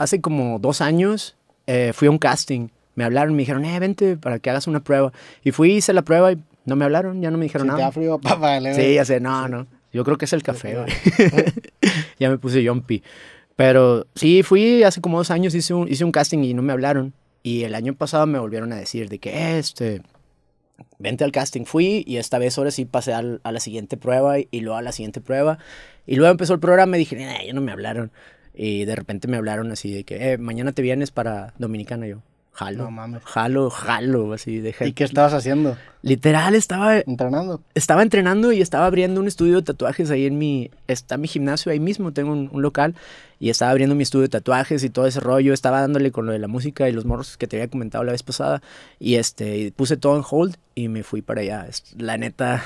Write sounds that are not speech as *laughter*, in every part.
hace como dos años eh, fui a un casting. Me hablaron, me dijeron, eh, vente para que hagas una prueba. Y fui, hice la prueba y no me hablaron, ya no me dijeron nada. Te frío, *laughs* papá, Sí, ya no, no. Yo creo que es el café. *laughs* ya me puse Jumpy. Pero sí, fui hace como dos años, hice un, hice un casting y no me hablaron. Y el año pasado me volvieron a decir de que eh, este, vente al casting. Fui y esta vez ahora sí pasé a la siguiente prueba y, luego a la siguiente prueba. Y luego empezó el programa y dije, eh, ya no me hablaron. Y de repente me hablaron así de que, eh, mañana te vienes para Dominicana. yo, jalo. No mames. Jalo, jalo, así de gente. ¿Y qué estabas haciendo? Literal, estaba. Entrenando. Estaba entrenando y estaba abriendo un estudio de tatuajes ahí en mi. Está mi gimnasio ahí mismo, tengo un, local. Y estaba abriendo mi estudio de tatuajes y todo ese rollo. Estaba dándole con lo de la música y los morros que te había comentado la vez pasada. Y este, y puse todo en hold y me fui para allá. La neta,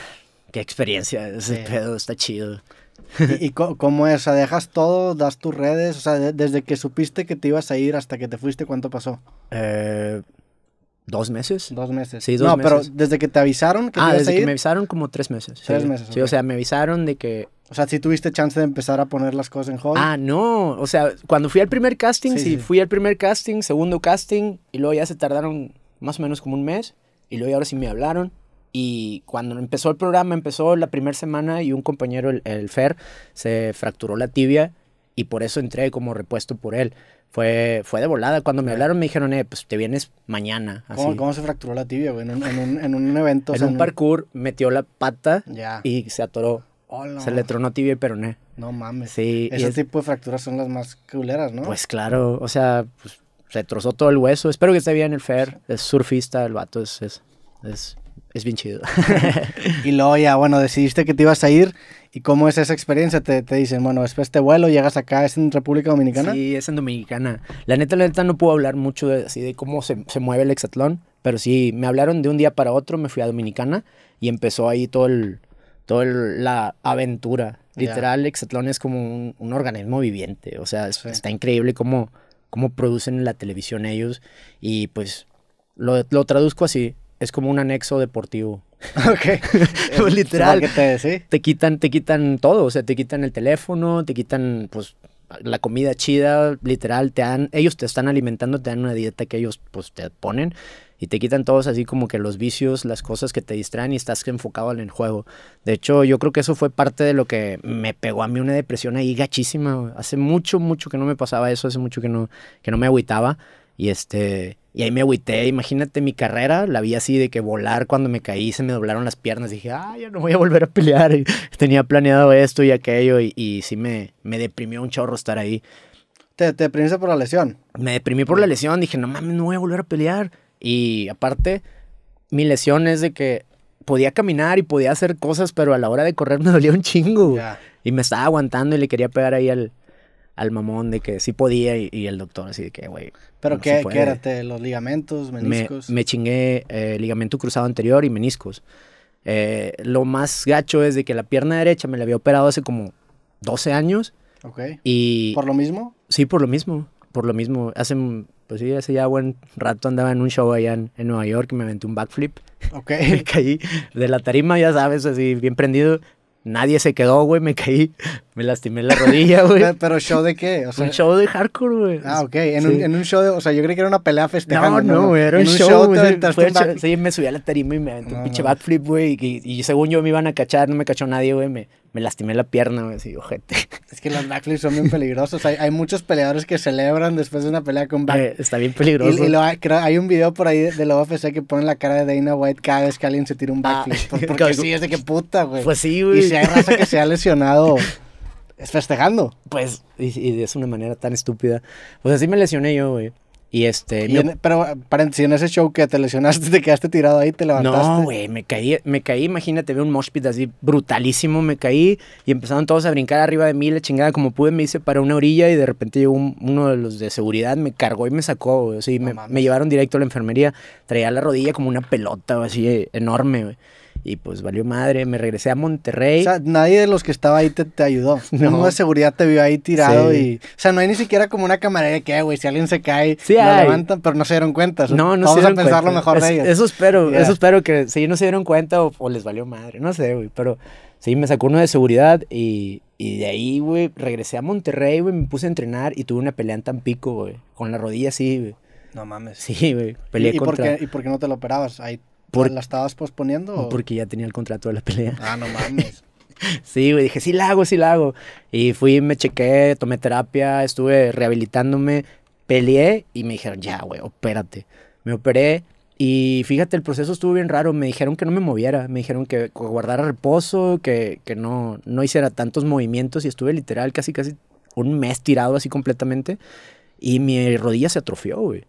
qué experiencia ese pedo, está chido. *laughs* ¿Y, cómo es? O sea, ¿dejas todo? ¿Das tus redes? O sea, desde que supiste que te ibas a ir hasta que te fuiste, ¿cuánto pasó? Eh, ¿Dos meses? Dos meses. Sí, dos no, pero desde que te avisaron que ah, te ibas desde a ir? que me avisaron como tres meses. Tres sí. meses. Sí, o sea, me avisaron de que... O sea, si ¿sí tuviste chance de empezar a poner las cosas en juego Ah, no. O sea, cuando fui al primer casting, sí, sí fui al primer casting, segundo casting, y luego ya se tardaron más o menos como un mes, y luego ya ahora sí me hablaron. Y cuando empezó el programa, empezó la primera semana y un compañero, el, Fer, se fracturó la tibia y por eso entré como repuesto por él. Fue, fue de volada. Cuando me hablaron me dijeron, eh, pues te vienes mañana. Así. ¿Cómo, se fracturó la tibia, güey? En un, en un, evento. en un parkour metió la pata y se atoró. Se le tronó tibia pero peroné. No mames. Ese tipo de fracturas son las más culeras, ¿no? Pues claro, o sea, pues, se trozó todo el hueso. Espero que esté bien el Fer. Es surfista, el vato es, es es bien chido. *laughs* y luego ya, bueno, decidiste que te ibas a ir. ¿Y cómo es esa experiencia? Te, te dicen, bueno, después este vuelo, llegas acá, ¿es en República Dominicana? Sí, es en Dominicana. La neta, la neta, no puedo hablar mucho de, así de cómo se, se mueve el hexatlón, pero sí, me hablaron de un día para otro, me fui a Dominicana y empezó ahí todo el, toda la aventura. Literal, el Hexatlón es como un, un, organismo viviente. O sea, está increíble cómo, cómo producen la televisión ellos. Y pues lo, lo traduzco así es como un anexo deportivo. *laughs* Ok. *laughs* Pues literal. Que te, te quitan, te quitan todo. O sea, te quitan el teléfono, te quitan, pues, la comida chida, literal, te dan, ellos te están alimentando, te dan una dieta que ellos pues te ponen y te quitan todos así como que los vicios, las cosas que te distraen y estás enfocado en el juego. De hecho, yo creo que eso fue parte de lo que me pegó a mí una depresión ahí gachísima. Hace mucho, mucho que no me pasaba eso, hace mucho que no, que no me agüitaba. Y este, y ahí me agüité, imagínate mi carrera, la vi así de que volar cuando me caí, se me doblaron las piernas, dije, ah, ya no voy a volver a pelear, y *laughs* tenía planeado esto y aquello, y, sí me, me deprimió un chorro estar ahí. ¿Te, deprimiste por la lesión? Me deprimí por la lesión, dije, no mames, no voy a volver a pelear. Y aparte, mi lesión es de que podía caminar y podía hacer cosas, pero a la hora de correr me dolía un chingo. Y me estaba aguantando y le quería pegar ahí al, al mamón de que sí podía y, el doctor así de que, güey. ¿Pero qué, qué era? ¿Los ligamentos, meniscos? Me, chingué eh, ligamento cruzado anterior y meniscos. Eh, lo más gacho es de que la pierna derecha me la había operado hace como 12 años. Ok. Y, ¿Por lo mismo? Sí, por lo mismo. Por lo mismo. Hace, pues sí, hace ya buen rato andaba en un show allá en, Nueva York y me aventé un backflip. Ok. *laughs* me caí de la tarima, ya sabes, así bien prendido. Nadie se quedó, güey, me caí. Me lastimé la rodilla, güey. Pero, show de qué? un show de hardcore, güey. Ah, ok. En, un, en, un, show de. O sea, yo creí que era una pelea festejando. No, no, güey. Era un, show. show, sí, me subí a la tarima y me aventé un pinche backflip, güey. Y, y, según yo me iban a cachar, no me cachó nadie, güey. Me, me lastimé la pierna, güey. Así, ojete. *laughs* Es que los backflips son bien peligrosos. Hay, muchos peleadores que celebran después de una pelea con back. Eh, está bien peligroso. Y, creo, hay un video por ahí de, de la UFC que pone la cara de Dana White cada vez que alguien se tira un ah, backflip. *laughs* porque sí, es de qué puta, güey. Pues sí, güey. Y si raza que se ha lesionado. *laughs* es festejando. Pues, y, y, es una manera tan estúpida. Pues así me lesioné yo, güey. Y este. pero, paréntesis, en ese show que te lesionaste, *laughs* te quedaste tirado ahí, te levantaste. No, güey, me caí, me caí, imagínate, vi un mosh pit así brutalísimo, me caí y empezaron todos a brincar arriba de mí, la chingada, como pude, me hice para una orilla y de repente llegó uno de los de seguridad, me cargó y me sacó, güey. me, llevaron directo a la enfermería, traía la rodilla como una pelota, así eh, enorme, güey. Y pues valió madre, me regresé a Monterrey. O sea, nadie de los que estaba ahí te, te ayudó. *laughs* No. Uno de seguridad te vio ahí tirado y... O sea, no hay ni siquiera como una camarera que, güey, si alguien se cae, lo levantan, pero no se dieron cuenta. no, no Vamos a pensar lo mejor de ellos. Eso espero, eso espero que si no se dieron cuenta o, les valió madre, no sé, güey, pero... Sí, me sacó uno de seguridad y, de ahí, güey, regresé a Monterrey, güey, me puse a entrenar y tuve una pelea en Tampico, güey, con la rodilla así, güey. No mames. Sí, güey, peleé ¿Y, contra... ¿y por qué, ¿Y por qué no te lo operabas? Ahí por... ¿La estabas posponiendo? O... Porque ya tenía el contrato de la pelea. Ah, no mames. *laughs* sí, güey, dije, sí la hago, sí la hago. Y fui, me chequé, tomé terapia, estuve rehabilitándome, peleé y me dijeron, ya, güey, opérate. Me operé y fíjate, el proceso estuvo bien raro. Me dijeron que no me moviera, me dijeron que guardara reposo, que, que no, no hiciera tantos movimientos y estuve literal casi, casi un mes tirado así completamente. Y mi rodilla se atrofió, güey.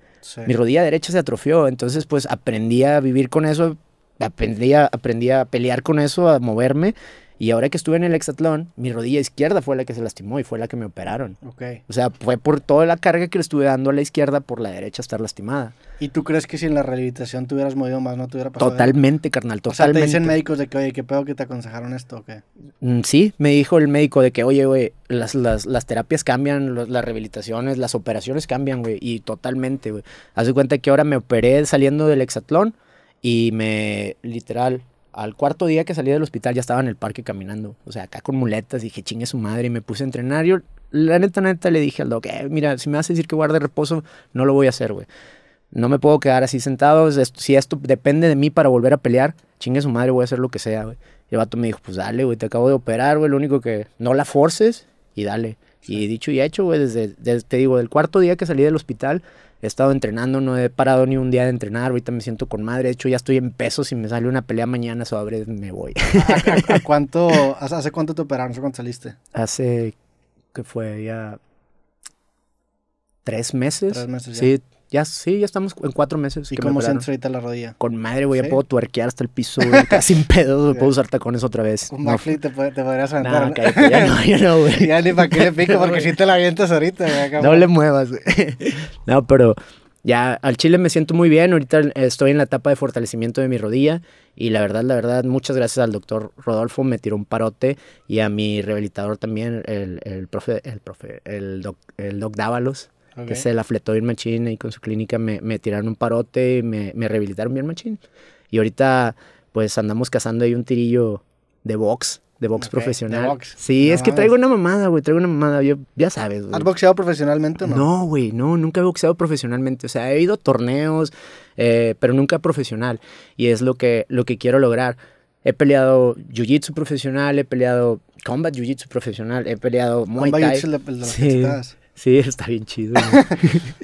Mi rodilla derecha se atrofió, entonces pues aprendí a vivir con eso, aprendí aprendí a pelear con eso, a moverme y ahora que estuve en el hexatlón, mi rodilla izquierda fue la que se lastimó y fue la que me operaron. Ok. O sea, fue por toda la carga que le estuve dando a la izquierda por la derecha estar lastimada. ¿Y tú crees que si en la rehabilitación te hubieras movido más no te hubiera pasado? Totalmente, carnal, totalmente. O sea, te dicen médicos de que, oye, ¿qué pedo que te aconsejaron esto o qué? Mm, sí, me dijo el médico de que, oye, güey, las, terapias cambian, las rehabilitaciones, las operaciones cambian, güey. Y totalmente, güey. Haz de cuenta que ahora me operé saliendo del hexatlón y me, literal, al cuarto día que salí del hospital ya estaba en el parque caminando, o sea, acá con muletas, dije, chingue su madre, y me puse a entrenar. Yo, la neta, neta, le dije al doctor, eh, mira, si me vas decir que guarde reposo, no lo voy a hacer, güey. No me puedo quedar así sentado, si esto depende de mí para volver a pelear, chingue su madre, voy a hacer lo que sea, güey. Y el vato me dijo, pues dale, güey, te acabo de operar, güey, lo único que no la forces y dale. Y dicho y hecho, güey, desde, te digo, del cuarto día que salí del hospital, he estado entrenando, no he parado ni un día de entrenar, ahorita me siento con madre, de hecho ya estoy en peso, y me sale una pelea mañana sobre me voy. ¿A, *laughs* cuánto, hace cuánto te operaron, hace cuánto saliste? Hace, que fue ya tres meses. Tres meses ya. Sí, ya, sí, ya estamos en cuatro meses. ¿Y cómo me ahorita la rodilla? Con madre, güey, ya puedo tuerquear hasta el piso, güey, *laughs* sin pedo, puedo usar tacones otra vez. Un no. te, podrías aventar. ya no, ya no, güey. *laughs* ya ni para qué le pico, porque si te la avientas ahorita, güey. No le muevas, güey. *laughs* no, pero ya al chile me siento muy bien. Ahorita estoy en la etapa de fortalecimiento de mi rodilla. Y la verdad, la verdad, muchas gracias al doctor Rodolfo, me tiró un parote. Y a mi rehabilitador también, el, el profe, el profe, el doc, el doc Dávalos que se la fletó bien machín y con su clínica me, me tiraron un parote y me, me, rehabilitaron bien machín. Y ahorita pues andamos cazando ahí un tirillo de box, de box profesional. Sí, es que traigo una mamada, güey, traigo una mamada, yo ya sabes, güey. ¿Has boxeado profesionalmente o no? No, güey, no, nunca he boxeado profesionalmente, o sea, he ido a torneos, eh, pero nunca profesional y es lo que, lo que quiero lograr. He peleado jiu-jitsu profesional, he peleado combat jiu-jitsu profesional, he peleado muay thai. sí. Sí, *laughs* está bien chido. *laughs*